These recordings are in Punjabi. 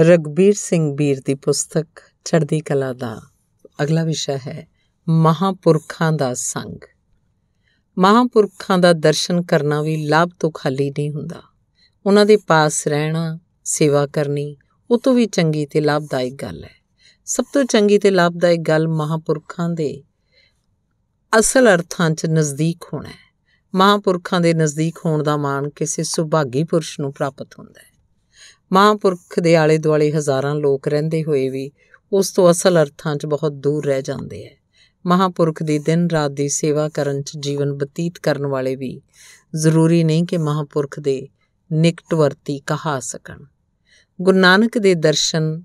ਰਗਬੀਰ ਸਿੰਘ ਬੀਰ ਦੀ ਪੁਸਤਕ ਚੜ੍ਹਦੀ ਕਲਾ ਦਾ ਅਗਲਾ ਵਿਸ਼ਾ ਹੈ ਮਹਾਪੁਰਖਾਂ ਦਾ ਸੰਗ ਮਹਾਪੁਰਖਾਂ ਦਾ ਦਰਸ਼ਨ ਕਰਨਾ ਵੀ ਲਾਭ ਤੋਂ ਖਾਲੀ ਨਹੀਂ ਹੁੰਦਾ ਉਹਨਾਂ ਦੇ ਪਾਸ ਰਹਿਣਾ ਸੇਵਾ ਕਰਨੀ ਉਹ ਤੋਂ ਵੀ ਚੰਗੀ ਤੇ ਲਾਭਦਾਇਕ ਗੱਲ ਹੈ ਸਭ ਤੋਂ ਚੰਗੀ ਤੇ ਲਾਭਦਾਇਕ ਗੱਲ ਮਹਾਪੁਰਖਾਂ ਦੇ ਅਸਲ ਅਰਥਾਂ 'ਚ ਨਜ਼ਦੀਕ ਹੋਣਾ ਹੈ ਮਹਾਪੁਰਖਾਂ ਦੇ ਨਜ਼ਦੀਕ ਹੋਣ ਦਾ ਮਾਣ ਕਿਸੇ ਸੁਭਾਗੀ ਪੁਰਸ਼ ਨੂੰ ਪ੍ਰਾਪਤ ਹੁੰਦਾ ਹੈ ਮਹਾਂਪੁਰਖ ਦੇ ਆਲੇ ਦੁਆਲੇ ਹਜ਼ਾਰਾਂ ਲੋਕ ਰਹਿੰਦੇ ਹੋਏ ਵੀ ਉਸ ਤੋਂ ਅਸਲ ਅਰਥਾਂ 'ਚ ਬਹੁਤ ਦੂਰ ਰਹਿ ਜਾਂਦੇ ਐ ਮਹਾਂਪੁਰਖ ਦੀ ਦਿਨ ਰਾਤ ਦੀ ਸੇਵਾ ਕਰਨ 'ਚ ਜੀਵਨ ਬਤੀਤ ਕਰਨ ਵਾਲੇ ਵੀ ਜ਼ਰੂਰੀ ਨਹੀਂ ਕਿ ਮਹਾਂਪੁਰਖ ਦੇ ਨਿਕਟਵਰਤੀ ਕਹਾ ਸਕਣ ਗੁਰੂ ਨਾਨਕ ਦੇ ਦਰਸ਼ਨ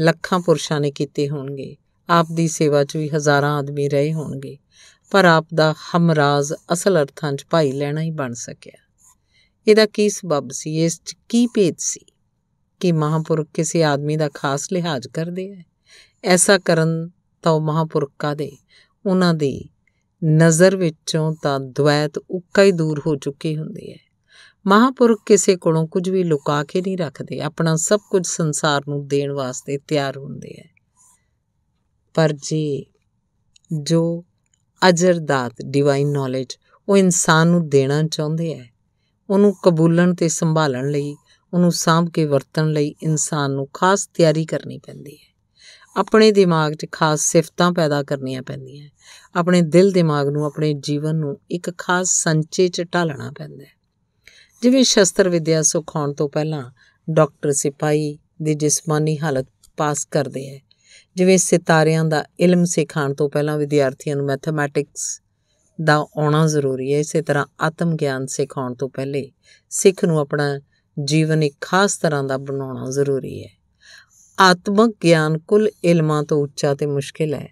ਲੱਖਾਂ ਪੁਰਸ਼ਾਂ ਨੇ ਕੀਤੇ ਹੋਣਗੇ ਆਪ ਦੀ ਸੇਵਾ 'ਚ ਵੀ ਹਜ਼ਾਰਾਂ ਆਦਮੀ ਰਹੇ ਹੋਣਗੇ ਪਰ ਆਪ ਦਾ ਹਮਰਾਜ਼ ਅਸਲ ਅਰਥਾਂ 'ਚ ਭਾਈ ਲੈਣਾ ਹੀ ਬਣ ਸਕਿਆ ਇਹਦਾ ਕੀ ਸਬਬ ਸੀ ਇਸ 'ਚ ਕੀ ਭੇਦ ਸੀ ਕਿ ਮਹਾਪੁਰਖ ਕਿਸੇ ਆਦਮੀ ਦਾ ਖਾਸ ਲਿਹਾਜ਼ ਕਰਦੇ ਹੈ ਐਸਾ ਕਰਨ ਤਾਂ ਉਹ ਮਹਾਪੁਰਖਾਂ ਦੇ ਉਹਨਾਂ ਦੀ ਨਜ਼ਰ ਵਿੱਚੋਂ ਤਾਂ ਦ્વੈਤ ਉੱਕਾ ਹੀ ਦੂਰ ਹੋ ਚੁੱਕੀ ਹੁੰਦੀ ਹੈ ਮਹਾਪੁਰਖ ਕਿਸੇ ਕੋਲੋਂ ਕੁਝ ਵੀ ਲੁਕਾ ਕੇ ਨਹੀਂ ਰੱਖਦੇ ਆਪਣਾ ਸਭ ਕੁਝ ਸੰਸਾਰ ਨੂੰ ਦੇਣ ਵਾਸਤੇ ਤਿਆਰ ਹੁੰਦੇ ਹੈ ਪਰ ਜੀ ਜੋ ਅਜਰਦਾਤ ਡਿਵਾਈਨ ਨੋਲੇਜ ਉਹ ਇਨਸਾਨ ਨੂੰ ਦੇਣਾ ਚਾਹੁੰਦੇ ਹੈ ਉਹਨੂੰ ਕਬੂਲਣ ਤੇ ਸੰਭਾਲਣ ਲਈ ਉਹਨੂੰ ਸਾਂਭ ਕੇ ਵਰਤਣ ਲਈ ਇਨਸਾਨ ਨੂੰ ਖਾਸ ਤਿਆਰੀ ਕਰਨੀ ਪੈਂਦੀ ਹੈ ਆਪਣੇ ਦਿਮਾਗ 'ਚ ਖਾਸ ਸਿਫਤਾਂ ਪੈਦਾ ਕਰਨੀਆਂ ਪੈਂਦੀਆਂ ਆਪਣੇ ਦਿਲ ਦਿਮਾਗ ਨੂੰ ਆਪਣੇ ਜੀਵਨ ਨੂੰ ਇੱਕ ਖਾਸ ਸੰਚੇ 'ਚ ਢਾਲਣਾ ਪੈਂਦਾ ਹੈ ਜਿਵੇਂ ਸ਼ਸਤਰ ਵਿਦਿਆ ਸਿਖਾਉਣ ਤੋਂ ਪਹਿਲਾਂ ਡਾਕਟਰ ਸਿਪਾਈ ਦੀ ਜਿਸਮਾਨੀ ਹਾਲਤ ਪਾਸ ਕਰਦੇ ਹੈ ਜਿਵੇਂ ਸਿਤਾਰਿਆਂ ਦਾ ਇਲਮ ਸਿਖਾਉਣ ਤੋਂ ਪਹਿਲਾਂ ਵਿਦਿਆਰਥੀਆਂ ਨੂੰ ਮੈਥਮੈਟਿਕਸ ਦਾ ਆਉਣਾ ਜ਼ਰੂਰੀ ਹੈ ਇਸੇ ਤਰ੍ਹਾਂ ਆਤਮ ਗਿਆਨ ਸਿਖਾਉਣ ਤੋਂ ਪਹਿਲੇ ਸਿੱਖ ਨੂੰ ਆਪਣਾ ਜੀਵਨ ਇੱਕ ਖਾਸ ਤਰ੍ਹਾਂ ਦਾ ਬਣਾਉਣਾ ਜ਼ਰੂਰੀ ਹੈ ਆਤਮਿਕ ਗਿਆਨ ਕੁੱਲ ਇਲਮਾਂ ਤੋਂ ਉੱਚਾ ਤੇ ਮੁਸ਼ਕਿਲ ਹੈ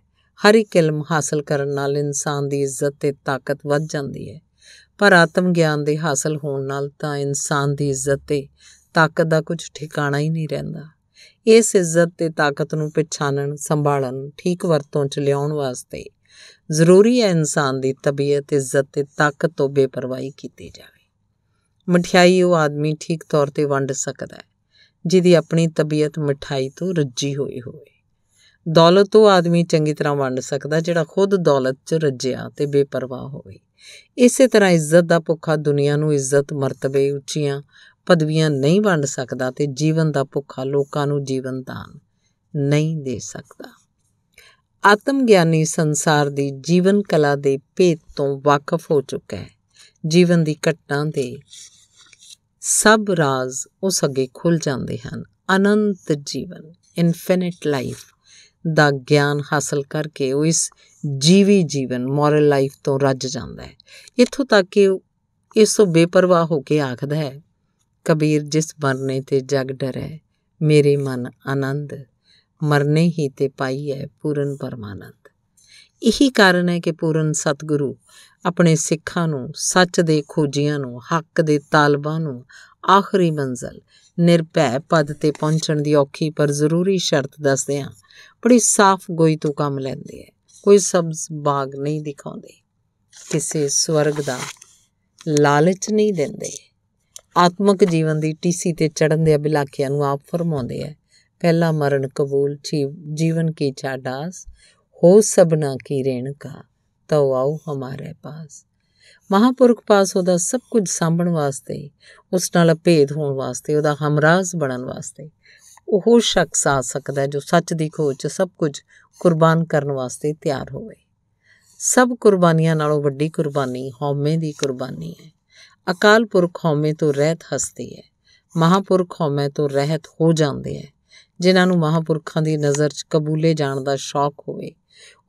ਹਰ ਇੱਕ ਇਲਮ ਹਾਸਲ ਕਰਨ ਨਾਲ ਇਨਸਾਨ ਦੀ ਇੱਜ਼ਤ ਤੇ ਤਾਕਤ ਵੱਧ ਜਾਂਦੀ ਹੈ ਪਰ ਆਤਮ ਗਿਆਨ ਦੇ ਹਾਸਲ ਹੋਣ ਨਾਲ ਤਾਂ ਇਨਸਾਨ ਦੀ ਇੱਜ਼ਤ ਤੇ ਤਾਕਤ ਦਾ ਕੁਝ ਠਿਕਾਣਾ ਹੀ ਨਹੀਂ ਰਹਿੰਦਾ ਇਸ ਇੱਜ਼ਤ ਤੇ ਤਾਕਤ ਨੂੰ ਪਛਾਣਨ ਸੰਭਾਲਣ ਠੀਕ ਵਰਤੋਂ 'ਚ ਲਿਆਉਣ ਵਾਸਤੇ ਜ਼ਰੂਰੀ ਹੈ ਇਨਸਾਨ ਦੀ ਤਬੀਅਤ ਇੱਜ਼ਤ ਤੇ ਤਾਕਤ ਤੋਂ ਬੇਪਰਵਾਹੀ ਕੀਤੀ ਜਾਵੇ ਮਠਿਆਈ ਉਹ ਆਦਮੀ ਠੀਕ ਤੌਰ ਤੇ ਵੰਡ ਸਕਦਾ ਹੈ ਜਿਹਦੀ ਆਪਣੀ ਤਬੀਅਤ ਮਠਾਈ ਤੋਂ ਰੱਜੀ ਹੋਈ ਹੋਵੇ ਦੌਲਤ ਉਹ ਆਦਮੀ ਚੰਗੀ ਤਰ੍ਹਾਂ ਵੰਡ ਸਕਦਾ ਜਿਹੜਾ ਖੁਦ ਦੌਲਤ 'ਚ ਰੱਜਿਆ ਤੇ ਬੇਪਰਵਾਹ ਹੋਵੇ ਇਸੇ ਤਰ੍ਹਾਂ ਇੱਜ਼ਤ ਦਾ ਭੁੱਖਾ ਦੁਨੀਆ ਨੂੰ ਇੱਜ਼ਤ ਮਰਤਬੇ ਉੱਚੀਆਂ ਪਦਵੀਆਂ ਨਹੀਂ ਵੰਡ ਸਕਦਾ ਤੇ ਜੀਵਨ ਦਾ ਭੁੱਖਾ ਲੋਕਾਂ ਨੂੰ ਜੀਵਨ ਦਾਨ ਨਹੀਂ ਦੇ ਸਕਦਾ ਆਤਮ ਗਿਆਨੀ ਸੰਸਾਰ ਦੀ ਜੀਵਨ ਕਲਾ ਦੇ ਭੇਦ ਤੋਂ ਵਾਕਿਫ ਹੋ ਚੁੱਕਾ ਹੈ ਜੀਵਨ ਦੀ ਘਟਨਾ ਦੇ ਸਭ ਰਾਜ਼ ਉਸ ਅੱਗੇ ਖੁੱਲ ਜਾਂਦੇ ਹਨ ਅਨੰਤ ਜੀਵਨ ਇਨਫਿਨਿਟ ਲਾਈਫ ਦਾ ਗਿਆਨ ਹਾਸਲ ਕਰਕੇ ਉਹ ਇਸ ਜੀਵੀ ਜੀਵਨ ਮੋਰਲ ਲਾਈਫ ਤੋਂ ਰੱਜ ਜਾਂਦਾ ਹੈ ਇਥੋਂ ਤੱਕ ਕਿ ਇਸ ਤੋਂ ਬੇਪਰਵਾਹ ਹੋ ਕੇ ਆਖਦਾ ਹੈ ਕਬੀਰ ਜਿਸ ਮਰਨੇ ਤੇ ਜਗ ਡਰੈ ਮੇਰੇ ਮਨ ਆਨੰਦ ਮਰਨੇ ਹੀ ਤੇ ਪਾਈ ਹੈ ਪੂਰਨ ਪਰਮਾਨੰਦ ਇਹੀ ਕਾਰਨ ਹੈ ਕਿ ਪੂਰਨ ਸਤਿਗੁਰੂ ਆਪਣੇ ਸਿੱਖਾਂ ਨੂੰ ਸੱਚ ਦੇ ਖੋਜੀਆਂ ਨੂੰ ਹੱਕ ਦੇ ਤਾਲਬਾਂ ਨੂੰ ਆਖਰੀ ਮੰਜ਼ਲ ਨਿਰਭੈ ਪਦ ਤੇ ਪਹੁੰਚਣ ਦੀ ਔਖੀ ਪਰ ਜ਼ਰੂਰੀ ਸ਼ਰਤ ਦੱਸਦੇ ਆ ਬੜੀ ਸਾਫ਼ ਗੋਈ ਤੋਂ ਕੰਮ ਲੈਂਦੇ ਆ ਕੋਈ ਸਬਜ਼ ਬਾਗ ਨਹੀਂ ਦਿਖਾਉਂਦੇ ਕਿਸੇ ਸਵਰਗ ਦਾ ਲਾਲਚ ਨਹੀਂ ਦਿੰਦੇ ਆਤਮਿਕ ਜੀਵਨ ਦੀ ਟੀਸੀ ਤੇ ਚੜਨ ਦੇ ਅਭਿਲਾਖਿਆਂ ਨੂੰ ਆਪ ਫਰਮਾਉਂਦੇ ਆ ਪਹਿਲਾ ਮਰਨ ਕਬੂਲ ਜੀਵਨ ਕੀ ਚਾਡਾਸ हो ਕੀ की ਕਾ ਤਉ ਆਉ ਹਮਾਰੇ ਪਾਸ ਮਹਾਪੁਰਖ ਪਾਸ ਉਹਦਾ ਸਭ ਕੁਝ ਸਾਂਭਣ ਵਾਸਤੇ ਉਸ ਨਾਲ ਭੇਦ ਹੋਣ ਵਾਸਤੇ ਉਹਦਾ ਹਮਰਾਜ਼ ਬਣਨ ਵਾਸਤੇ ਉਹ ਸ਼ਖਸ ਆ ਸਕਦਾ ਜੋ ਸੱਚ ਦੀ ਖੋਜ 'ਚ ਸਭ ਕੁਝ ਕੁਰਬਾਨ ਕਰਨ ਵਾਸਤੇ ਤਿਆਰ ਹੋਵੇ ਸਭ ਕੁਰਬਾਨੀਆਂ ਨਾਲੋਂ ਵੱਡੀ ਕੁਰਬਾਨੀ ਹਉਮੈ ਦੀ ਕੁਰਬਾਨੀ ਹੈ ਅਕਾਲ ਪੁਰਖ ਹਉਮੈ ਤੋਂ ਰਹਿਤ ਹਸਤੀ ਹੈ ਮਹਾਪੁਰਖ ਹਉਮੈ ਤੋਂ ਰਹਿਤ ਹੋ ਜਾਂਦੇ ਹੈ ਜਿਨ੍ਹਾਂ ਨੂੰ ਮਹਾਪੁਰਖਾਂ ਦੀ ਨਜ਼ਰ 'ਚ ਕਬੂਲੇ ਜਾਣ ਦਾ ਸ਼ੌਕ ਹੋਵੇ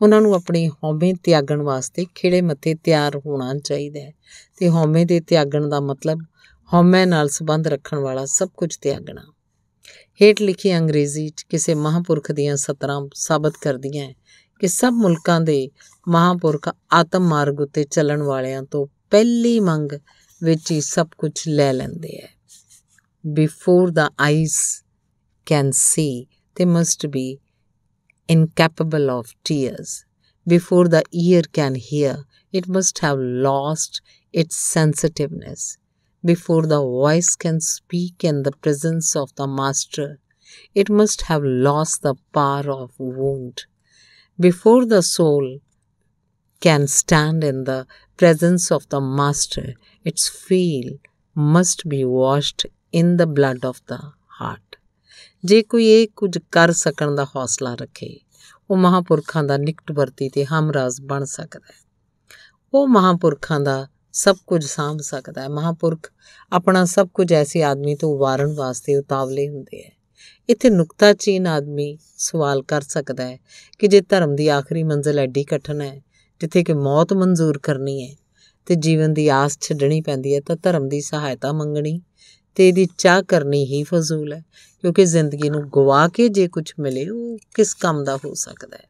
ਉਹਨਾਂ ਨੂੰ ਆਪਣੀ ਹੌਮੇ ਤਿਆਗਣ ਵਾਸਤੇ ਖਿਹੜੇ ਮੱਥੇ ਤਿਆਰ ਹੋਣਾ ਚਾਹੀਦਾ ਹੈ ਤੇ ਹੌਮੇ ਦੇ ਤਿਆਗਣ ਦਾ ਮਤਲਬ ਹੌਮੇ ਨਾਲ ਸੰਬੰਧ ਰੱਖਣ ਵਾਲਾ ਸਭ ਕੁਝ ਤਿਆਗਣਾ ਹੇਠ ਲਿਖੀ ਅੰਗਰੇਜ਼ੀ 'ਚ ਕਿਸੇ ਮਹਾਪੁਰਖ ਦੀਆਂ ਸਤਰਾਂ ਸਾਬਤ ਕਰਦੀਆਂ ਹੈ ਕਿ ਸਭ ਮੁਲਕਾਂ ਦੇ ਮਹਾਪੁਰਖ ਆਤਮ ਮਾਰਗ ਉਤੇ ਚੱਲਣ ਵਾਲਿਆਂ ਤੋਂ ਪਹਿਲੀ ਮੰਗ ਵਿੱਚ ਹੀ ਸਭ ਕੁਝ ਲੈ ਲੈਂਦੇ ਹੈ before the eyes can see they must be incapable of tears. Before the ear can hear, it must have lost its sensitiveness. Before the voice can speak in the presence of the Master, it must have lost the power of wound. Before the soul can stand in the presence of the Master, its feel must be washed in the blood of the ਜੇ ਕੋਈ ਇਹ ਕੁਝ ਕਰ ਸਕਣ ਦਾ ਹੌਸਲਾ ਰੱਖੇ ਉਹ ਮਹਾਪੁਰਖਾਂ ਦਾ ਨਿਕਟਵਰਤੀ ਤੇ ਹਮਰਾਜ਼ ਬਣ ਸਕਦਾ ਹੈ ਉਹ ਮਹਾਪੁਰਖਾਂ ਦਾ ਸਭ ਕੁਝ ਸਾਂਭ ਸਕਦਾ ਹੈ ਮਹਾਪੁਰਖ ਆਪਣਾ ਸਭ ਕੁਝ ਐਸੇ ਆਦਮੀ ਤੋਂ ਵਾਰਨ ਵਾਸਤੇ ਉਤਾਵਲੇ ਹੁੰਦੇ ਹੈ ਇੱਥੇ ਨੁਕਤਾ ਚੀਨ ਆਦਮੀ ਸਵਾਲ ਕਰ ਸਕਦਾ ਹੈ ਕਿ ਜੇ ਧਰਮ ਦੀ ਆਖਰੀ ਮੰਜ਼ਿਲ ਐਡੀ ਕਠਨ ਹੈ ਜਿੱਥੇ ਕਿ ਮੌਤ ਮਨਜ਼ੂਰ ਕਰਨੀ ਹੈ ਤੇ ਜੀਵਨ ਦੀ ਆਸ ਛੱਡਣੀ ਪੈਂਦੀ ਹੈ ਤਾਂ ਧਰਮ ਦੀ ਸਹਾਇਤਾ ਮੰਗਣੀ ਤੇ ਇਹਦੀ ਚਾਹ ਕਰਨੀ ਹੀ ਫਜ਼ੂਲ ਹੈ ਕਿਉਂਕਿ ਜ਼ਿੰਦਗੀ ਨੂੰ ਗਵਾ ਕੇ ਜੇ ਕੁਝ ਮਿਲੇ ਉਹ ਕਿਸ ਕੰਮ ਦਾ ਹੋ ਸਕਦਾ ਹੈ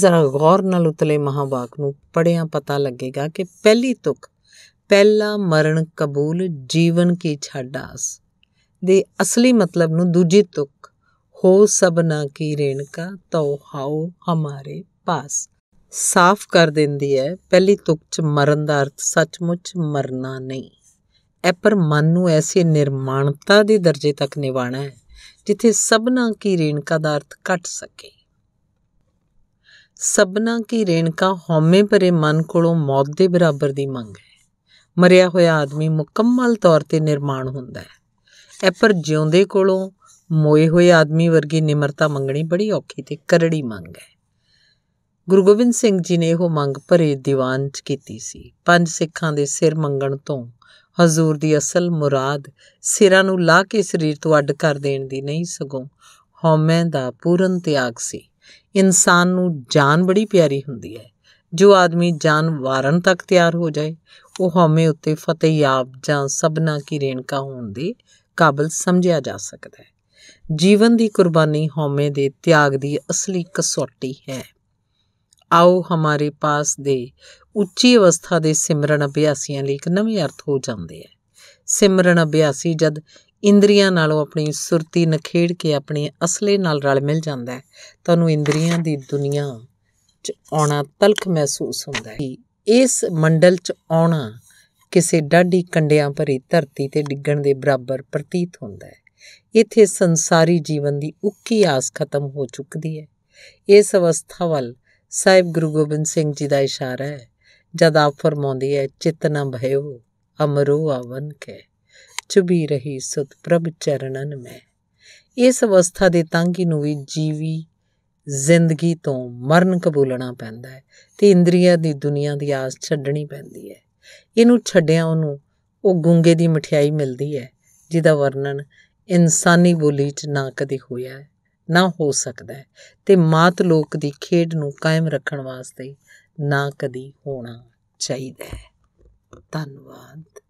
ਜ਼ਰਾ ਗੌਰ ਨਾਲ ਉਤਲੇ ਮਹਾਵਾਕ ਨੂੰ ਪੜਿਆ ਪਤਾ ਲੱਗੇਗਾ ਕਿ ਪਹਿਲੀ ਤੁਕ ਪਹਿਲਾ ਮਰਨ ਕਬੂਲ ਜੀਵਨ ਕੀ ਛਾਡਾਸ ਦੇ ਅਸਲੀ ਮਤਲਬ ਨੂੰ ਦੂਜੀ ਤੁਕ ਹੋ ਸਬਨਾ ਕੀ ਰੇਣਕਾ ਤਉ ਹਾਉ ਹਮਾਰੇ ਪਾਸ ਸਾਫ਼ ਕਰ ਦਿੰਦੀ ਹੈ ਪਹਿਲੀ ਤੁਕ ਚ ਮਰਨ ਦਾ ਅਰਥ ਸੱਚਮੁੱਚ ਮਰਨਾ ਨਹੀਂ ਐ ਪਰ ਮਨ ਨੂੰ ਐਸੇ ਨਿਰਮਾਣਤਾ ਦੇ ਦਰਜੇ ਤੱਕ ਨਿਵਾਣਾ ਹੈ ਜਿੱਥੇ ਸਭਨਾ ਕੀ ਰੇਣਕਾ ਦਾ ਅਰਥ ਘਟ ਸਕੇ ਸਭਨਾ ਕੀ ਰੇਣਕਾ ਹਉਮੈ ਭਰੇ ਮਨ ਕੋਲੋਂ ਮੌਤ ਦੇ ਬਰਾਬਰ ਦੀ ਮੰਗ ਹੈ ਮਰਿਆ ਹੋਇਆ ਆਦਮੀ ਮੁਕੰਮਲ ਤੌਰ ਤੇ ਨਿਰਮਾਣ ਹੁੰਦਾ ਹੈ ਐ ਪਰ ਜਿਉਂਦੇ ਕੋਲੋਂ ਮੋਏ ਹੋਏ ਆਦਮੀ ਵਰਗੀ ਨਿਮਰਤਾ ਮੰਗਣੀ ਬੜੀ ਔਖੀ ਤੇ ਕਰੜੀ ਮੰਗ ਹੈ ਗੁਰੂ ਗੋਬਿੰਦ ਸਿੰਘ ਜੀ ਨੇ ਇਹੋ ਮੰਗ ਭਰੇ ਦੀਵਾਨ 'ਚ ਕੀਤੀ ਸੀ ਪੰਜ ਸਿੱਖਾਂ ਦੇ ਸਿਰ ਮੰਗਣ ਤੋਂ ਹਜ਼ੂਰ ਦੀ ਅਸਲ ਮੁਰਾਦ ਸਿਰਾਂ ਨੂੰ ਲਾ ਕੇ ਸਰੀਰ ਤੋਂ ਅੱਡ ਕਰ ਦੇਣ ਦੀ ਨਹੀਂ ਸਗੋਂ ਹਉਮੈ ਦਾ ਪੂਰਨ ਤਿਆਗ ਸੀ ਇਨਸਾਨ ਨੂੰ ਜਾਨ ਬੜੀ ਪਿਆਰੀ ਹੁੰਦੀ ਹੈ ਜੋ ਆਦਮੀ ਜਾਨ ਵਾਰਨ ਤੱਕ ਤਿਆਰ ਹੋ ਜਾਏ ਉਹ ਹਉਮੈ ਉੱਤੇ ਫਤਿਹਯਾਬ ਜਾਂ ਸਭਨਾ ਕੀ ਰੇਣਕਾ ਹੋਣ ਦੇ ਕਾਬਲ ਸਮਝਿਆ ਜਾ ਸਕਦਾ ਹੈ ਜੀਵਨ ਦੀ ਕੁਰਬਾਨੀ ਹਉਮੈ ਦੇ ਤਿਆਗ ਦੀ ਅਸਲੀ ਕਸੌਟੀ ਹੈ ਆਓ ਹਮਾਰੇ ਪਾਸ ਦੇ ਉੱਚੀ ਅਵਸਥਾ ਦੇ ਸਿਮਰਨ ਅਭਿਆਸੀਆਂ ਲਈ ਇੱਕ ਨਵੇਂ ਅਰਥ ਹੋ ਜਾਂਦੇ ਹੈ ਸਿਮਰਨ ਅਭਿਆਸੀ ਜਦ ਇੰਦਰੀਆਂ ਨਾਲੋਂ ਆਪਣੀ ਸੁਰਤੀ ਨਖੇੜ ਕੇ ਆਪਣੇ ਅਸਲੇ ਨਾਲ ਰਲ ਮਿਲ ਜਾਂਦਾ ਹੈ ਉਹਨੂੰ ਇੰਦਰੀਆਂ ਦੀ ਦੁਨੀਆ 'ਚ ਆਉਣਾ ਤਲਖ ਮਹਿਸੂਸ ਹੁੰਦਾ ਹੈ ਇਸ ਮੰਡਲ 'ਚ ਆਉਣਾ ਕਿਸੇ ਡਾਢੀ ਕੰਡਿਆਂ ਭਰੀ ਧਰਤੀ ਤੇ ਡਿੱਗਣ ਦੇ ਬਰਾਬਰ ਪ੍ਰਤੀਤ ਹੁੰਦਾ ਹੈ ਇੱਥੇ ਸੰਸਾਰੀ ਜੀਵਨ ਦੀ ਉੱਕੀ ਆਸ ਖਤਮ ਹੋ ਚੁੱਕਦੀ ਹੈ ਇਸ ਅਵਸਥਾ ਵੱਲ ਸਾਹਿਬ ਗੁਰੂ ਗੋਬਿੰਦ ਸਿੰਘ ਜੀ ਦਾ ਇਸ਼ਾਰਾ ਹੈ ਜਦ ਆਪ ਫਰਮਾਉਂਦੀ ਹੈ ਚਿਤ ਨ ਭਇਓ ਅਮਰੋ ਆਵਨ ਕੇ ਚੁਬੀ ਰਹੀ ਸੁਤ ਪ੍ਰਭ ਚਰਨਨ ਮੈਂ ਇਸ ਅਵਸਥਾ ਦੇ ਤੰਗੀ ਨੂੰ ਵੀ ਜੀਵੀ ਜ਼ਿੰਦਗੀ ਤੋਂ ਮਰਨ ਕਬੂਲਣਾ ਪੈਂਦਾ ਹੈ ਤੇ ਇੰਦਰੀਆਂ ਦੀ ਦੁਨੀਆ ਦੀ ਆਸ ਛੱਡਣੀ ਪੈਂਦੀ ਹੈ ਇਹਨੂੰ ਛੱਡਿਆ ਉਹਨੂੰ ਉਹ ਗੁੰਗੇ ਦੀ ਮਠਿਆਈ ਮਿਲਦੀ ਹੈ ਜਿਹਦਾ ਵਰਣਨ ਇਨਸਾਨੀ ਬੋਲੀ 'ਚ ਨਾ ਕਦੇ ਹੋਇਆ ਹੈ ਨਾ ਹੋ ਸਕਦਾ ਤੇ ਮਾਤ ਲੋਕ ਦੀ ਖੇਡ ਨੂੰ ਕਾਇਮ ਰੱਖਣ ਵਾਸਤੇ ਨਾ ਕਦੀ ਹੋਣਾ ਚਾਹੀਦਾ ਹੈ ਧੰਨਵਾਦ